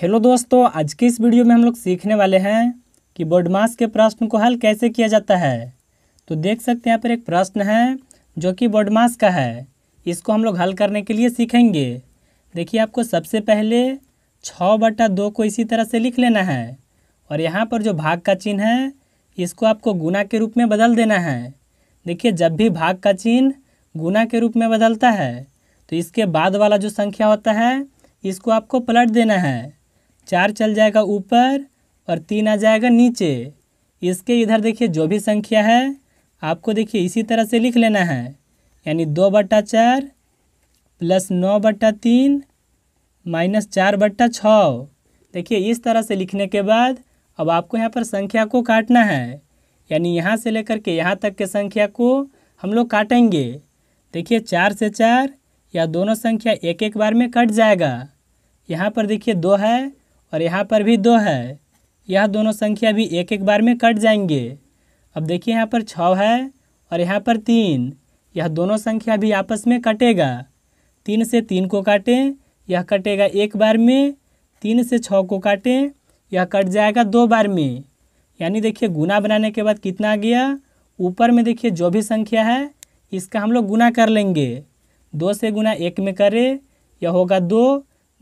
hello दोस्तों आज की इस वीडियो में हम लोग सीखने वाले हैं कि बोर्ड मास के प्रश्न को हल कैसे किया जाता है तो देख सकते हैं यहाँ पर एक प्रश्न है जो कि बोर्ड मास का है इसको हम लोग हल करने के लिए सीखेंगे देखिए आपको सबसे पहले छः बटा दो को इसी तरह से लिख लेना है और यहाँ पर जो भाग का चिन्ह है इसको आपको गुना के रूप में बदल देना है देखिए जब भी भाग का चिन्ह गुना के रूप में बदलता है तो इसके बाद वाला जो संख्या होता है इसको आपको पलट देना है चार चल जाएगा ऊपर और तीन आ जाएगा नीचे इसके इधर देखिए जो भी संख्या है आपको देखिए इसी तरह से लिख लेना है यानी दो बट्टा चार प्लस नौ बट्टा तीन माइनस चार बट्टा छ देखिए इस तरह से लिखने के बाद अब आपको यहाँ पर संख्या को काटना है यानी यहाँ से लेकर के यहाँ तक के संख्या को हम लोग काटेंगे देखिए चार से चार या दोनों संख्या एक एक बार में कट जाएगा यहाँ पर देखिए दो है और यहाँ पर भी दो है यह दोनों संख्या भी एक एक बार में कट जाएंगे अब देखिए यहाँ पर छः है और यहाँ पर तीन यह दोनों संख्या भी आपस में कटेगा तीन से तीन को काटें यह कटेगा एक बार में तीन से छः को काटें यह कट जाएगा दो बार में यानी देखिए गुना बनाने के बाद कितना आ गया ऊपर में देखिए जो भी संख्या है इसका हम लोग गुना कर लेंगे दो से गुना एक में करें यह होगा दो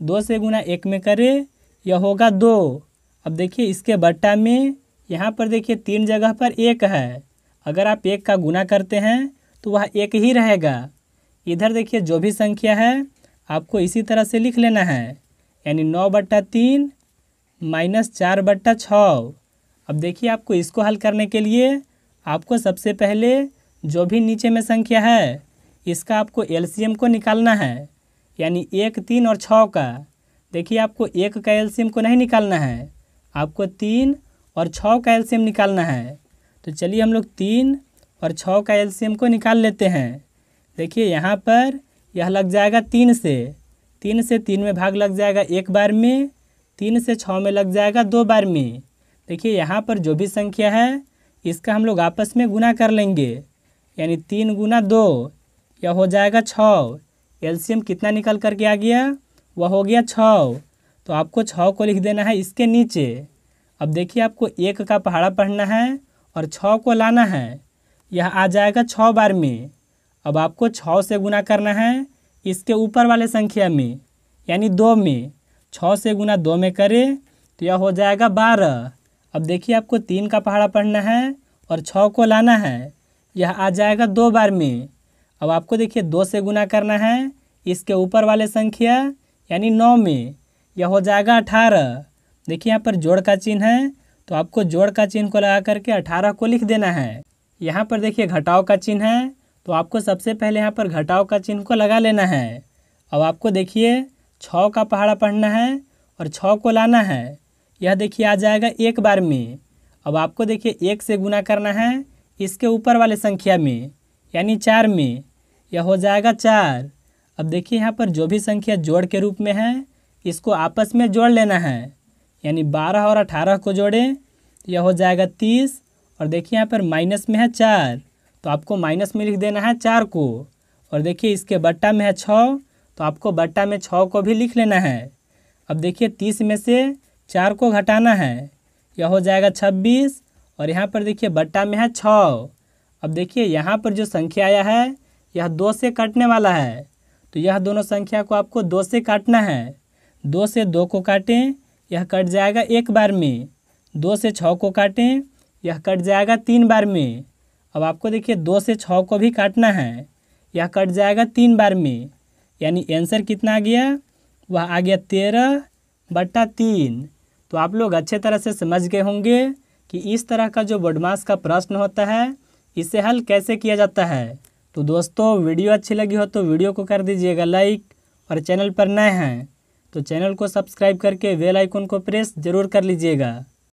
दो से गुना एक में करें यह होगा दो अब देखिए इसके बट्टा में यहाँ पर देखिए तीन जगह पर एक है अगर आप एक का गुना करते हैं तो वह एक ही रहेगा इधर देखिए जो भी संख्या है आपको इसी तरह से लिख लेना है यानी नौ बट्टा तीन माइनस चार बट्टा छ अब देखिए आपको इसको हल करने के लिए आपको सबसे पहले जो भी नीचे में संख्या है इसका आपको एलसीएम को निकालना है यानी एक तीन और छः का देखिए आपको एक का एल्शियम को नहीं निकालना है आपको तीन और छः का एल्शियम निकालना है तो चलिए हम लोग तीन और छः का एल्शियम को निकाल लेते हैं देखिए यहाँ पर यह लग जाएगा तीन से तीन से तीन में भाग लग जाएगा एक बार में तीन से छः में लग जाएगा दो बार में देखिए यहाँ पर जो भी संख्या है इसका हम लोग आपस में गुना कर लेंगे यानी तीन गुना दो यह हो जाएगा छ एल्शियम कितना निकल करके आ गया वह हो गया छ तो आपको छ को लिख देना है इसके नीचे अब देखिए आपको एक का पहाड़ा पढ़ना है और छ को लाना है यह आ जाएगा छ बार में अब आपको छ से गुना करना है इसके ऊपर वाले संख्या में यानी दो में छः से गुना दो में करें तो यह हो जाएगा बारह अब देखिए आपको तीन का पहाड़ा पढ़ना है और छः को लाना है यह आ जाएगा दो बार में अब आपको देखिए दो से गुना करना है इसके ऊपर वाले संख्या यानी नौ में यह हो जाएगा अठारह देखिए यहाँ पर जोड़ का चिन्ह है तो आपको जोड़ का चिन्ह को लगा करके अठारह को लिख देना है यहाँ पर देखिए घटाव का चिन्ह है तो आपको सबसे पहले यहाँ पर घटाव का चिन्ह को लगा लेना है अब आपको देखिए छः का पहाड़ा पढ़ना है और छ को लाना है यह देखिए आ जाएगा एक बार में अब आपको देखिए एक से गुना करना है इसके ऊपर वाले संख्या में यानी चार में यह हो जाएगा चार अब देखिए यहाँ पर जो भी संख्या जोड़ के रूप में है इसको आपस में जोड़ लेना है यानी बारह और अठारह को जोड़ें तो यह हो जाएगा तीस और देखिए यहाँ पर माइनस में है चार तो आपको माइनस में लिख देना है चार को और देखिए इसके बट्टा में है छः तो आपको बट्टा में छः को भी लिख लेना है अब देखिए तीस में से चार को घटाना है यह हो जाएगा छब्बीस और यहाँ पर देखिए बट्टा में है छः अब देखिए यहाँ पर जो संख्या आया है यह दो से कटने वाला है तो यह दोनों संख्या को आपको दो से काटना है दो से दो को काटें यह कट जाएगा एक बार में दो से छः को काटें यह कट जाएगा तीन बार में अब आपको देखिए दो से छः को भी काटना है यह कट जाएगा तीन बार में यानी आंसर कितना आ गया वह आ गया तेरह बट्टा तीन तो आप लोग अच्छे तरह से समझ गए होंगे कि इस तरह का जो बडमास का प्रश्न होता है इसे हल कैसे किया जाता है तो दोस्तों वीडियो अच्छी लगी हो तो वीडियो को कर दीजिएगा लाइक और चैनल पर नए हैं तो चैनल को सब्सक्राइब करके वेल आइकन को प्रेस जरूर कर लीजिएगा